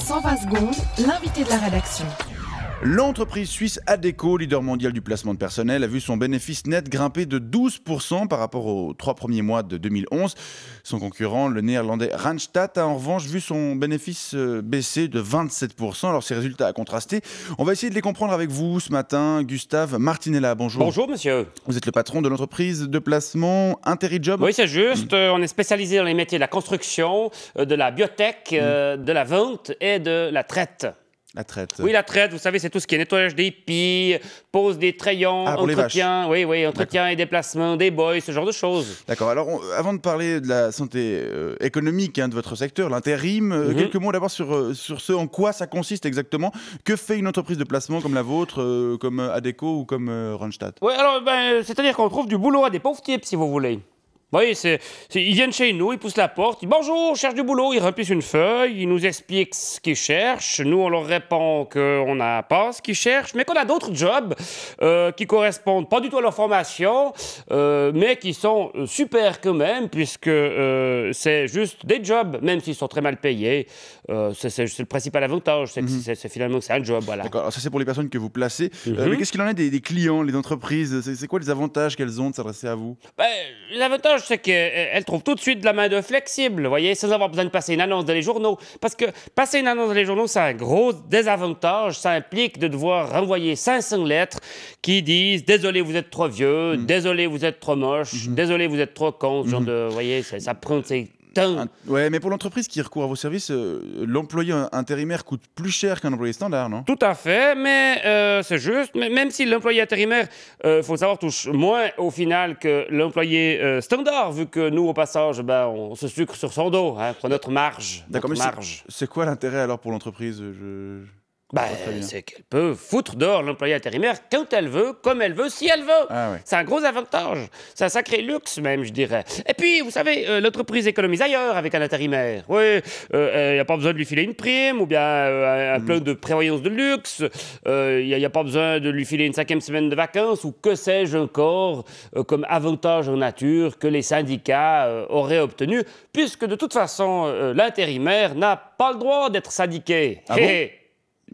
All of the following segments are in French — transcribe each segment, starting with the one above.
120 secondes, l'invité de la rédaction. L'entreprise suisse ADECO, leader mondial du placement de personnel, a vu son bénéfice net grimper de 12% par rapport aux trois premiers mois de 2011. Son concurrent, le néerlandais Randstad, a en revanche vu son bénéfice euh, baisser de 27%. Alors ces résultats à contraster, on va essayer de les comprendre avec vous ce matin. Gustave Martinella, bonjour. Bonjour monsieur. Vous êtes le patron de l'entreprise de placement InteriJob. Oui, c'est juste. Mm. Euh, on est spécialisé dans les métiers de la construction, euh, de la biotech, mm. de la vente et de la traite. La traite. Oui, la traite, vous savez, c'est tout ce qui est nettoyage des hippies, pose des crayons, ah, entretien, oui, oui, entretien et déplacement des boys, ce genre de choses. D'accord. Alors, avant de parler de la santé euh, économique hein, de votre secteur, l'intérim, euh, mhm. quelques mots d'abord sur, euh, sur ce en quoi ça consiste exactement. Que fait une entreprise de placement comme la vôtre, comme Adeco ou comme Randstad Oui, alors, ben, c'est-à-dire qu'on trouve du boulot à des pauvres types, si vous voulez. Bah oui, c'est, ils viennent chez nous, ils poussent la porte, ils bonjour, cherche du boulot, ils remplissent une feuille, ils nous expliquent ce qu'ils cherchent. Nous, on leur répond qu'on n'a pas ce qu'ils cherchent, mais qu'on a d'autres jobs euh, qui correspondent pas du tout à leur formation, euh, mais qui sont super quand même, puisque euh, c'est juste des jobs, même s'ils sont très mal payés. c'est, le principal avantage, mhm. c'est, finalement que c'est un job. Voilà. D'accord, ça c'est pour les personnes que vous placez. Mhm. mais qu'est-ce qu'il en est des, clients, les entreprises c'est, quoi les avantages qu'elles ont de s'adresser à vous ben, L'avantage, c'est qu'elle euh, trouve tout de suite la main de flexible, voyez, sans avoir besoin de passer une annonce dans les journaux. Parce que passer une annonce dans les journaux, c'est un gros désavantage. Ça implique de devoir renvoyer 500 lettres qui disent Désolé, vous êtes trop vieux, mm. désolé, vous êtes trop moche, mm-hmm. désolé, vous êtes trop con. Ce genre mm-hmm. de. Vous voyez, ça, ça prend. Oui, ouais, mais pour l'entreprise qui recourt à vos services, euh, l'employé intérimaire coûte plus cher qu'un employé standard, non Tout à fait, mais euh, c'est juste. Mais même si l'employé intérimaire, il euh, faut savoir, touche moins au final que l'employé standard, vu que nous, au passage, ben, on se sucre sur son dos, hein, pour notre marge. D'accord, mais c'est quoi l'intérêt alors pour l'entreprise Je... Bah, oh, c'est qu'elle peut foutre dehors l'employé intérimaire quand elle veut, comme elle veut, si elle veut. Ah c'est un gros avantage. C'est un sacré luxe, même, je dirais. Et puis, vous savez, euh, l'entreprise économise ailleurs avec un intérimaire. Oui, il euh, n'y euh, a pas besoin de lui filer une prime ou bien un plan de prévoyance de luxe. Il n'y a, pas besoin de lui filer une cinquième semaine de vacances ou que sais-je encore comme avantage en nature que les syndicats auraient obtenu, puisque de toute façon, l'intérimaire n'a pas le droit d'être syndiqué. Ah,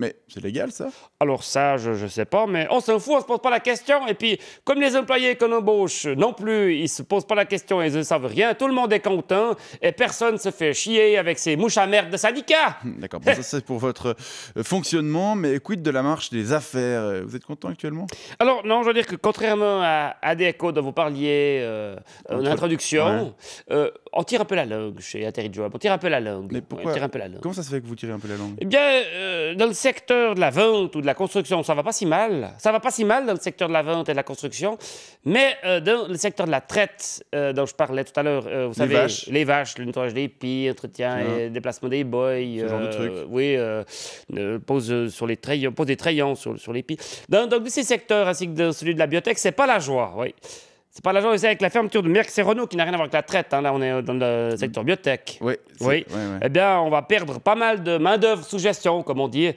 mais c'est légal ça alors ça, je ne sais pas, mais on s'en fout, on ne se pose pas la question. Et puis, comme les employés qu'on embauche non plus, ils ne se posent pas la question, ils ne savent rien, tout le monde est content et personne se fait chier avec ces mouches à merde de syndicats. D'accord, bon, ça c'est pour votre euh, fonctionnement, mais quid de la marche des affaires euh, Vous êtes content actuellement Alors non, je veux dire que contrairement à ADECO dont vous parliez euh, en introduction, on tire un peu la langue chez Atterrijob, on tire un peu la langue. Mais pourquoi on tire un peu la langue. Comment ça se fait que vous tirez un peu la langue Eh bien, dans le secteur de la vente ou de la la construction, ça va pas si mal. Ça va pas si mal dans le secteur de la vente et de la construction, mais euh, dans le secteur de la traite euh, dont je parlais tout à l'heure, euh, vous savez, les vaches, le nettoyage des pieds, entretien et déplacement des boys. Ce genre de truc. Oui, pose, sur les pose des traillons sur, sur les pieds. donc, de ces secteurs, ainsi que de celui de la biotech, c'est pas la joie, oui. C'est pas la c'est avec la fermeture de Merck et Renault qui n'a rien à voir avec la traite. Hein. là, on est dans le secteur biotech. Oui. Oui. Eh bien, on va perdre pas mal de main-d'œuvre sous gestion, comme on dit.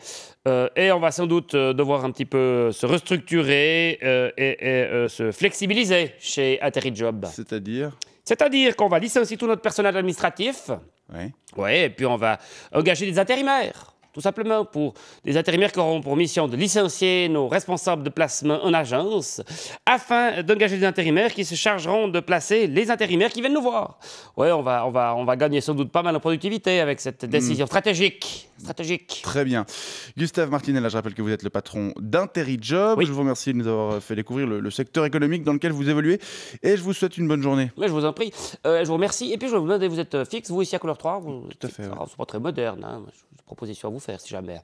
Euh, et on va sans doute euh, devoir un petit peu se restructurer euh, et, se flexibiliser chez Job. C'est-à-dire C'est-à-dire qu'on va licencier tout notre personnel administratif. Oui. Oui, et puis on va engager des intérimaires tout simplement pour des intérimaires qui auront pour mission de licencier nos responsables de placement en agence, afin d'engager des intérimaires qui se chargeront de placer les intérimaires qui viennent nous voir. Oui, on va, on, va, on va gagner sans doute pas mal en productivité avec cette décision mm. stratégique. stratégique. Très bien. Gustave Martinella, je rappelle que vous êtes le patron d'InteriJob. Je vous remercie de nous avoir fait découvrir le, secteur économique dans lequel vous évoluez et je vous souhaite une bonne journée. Oui, je vous en prie. Euh, je vous remercie. Et puis, je vous demande, vous êtes fixe, vous ici à Couleur 3 vous... Tout à fait. Ah, c'est pas très moderne. Hein, Proposition à vous faire si jamais.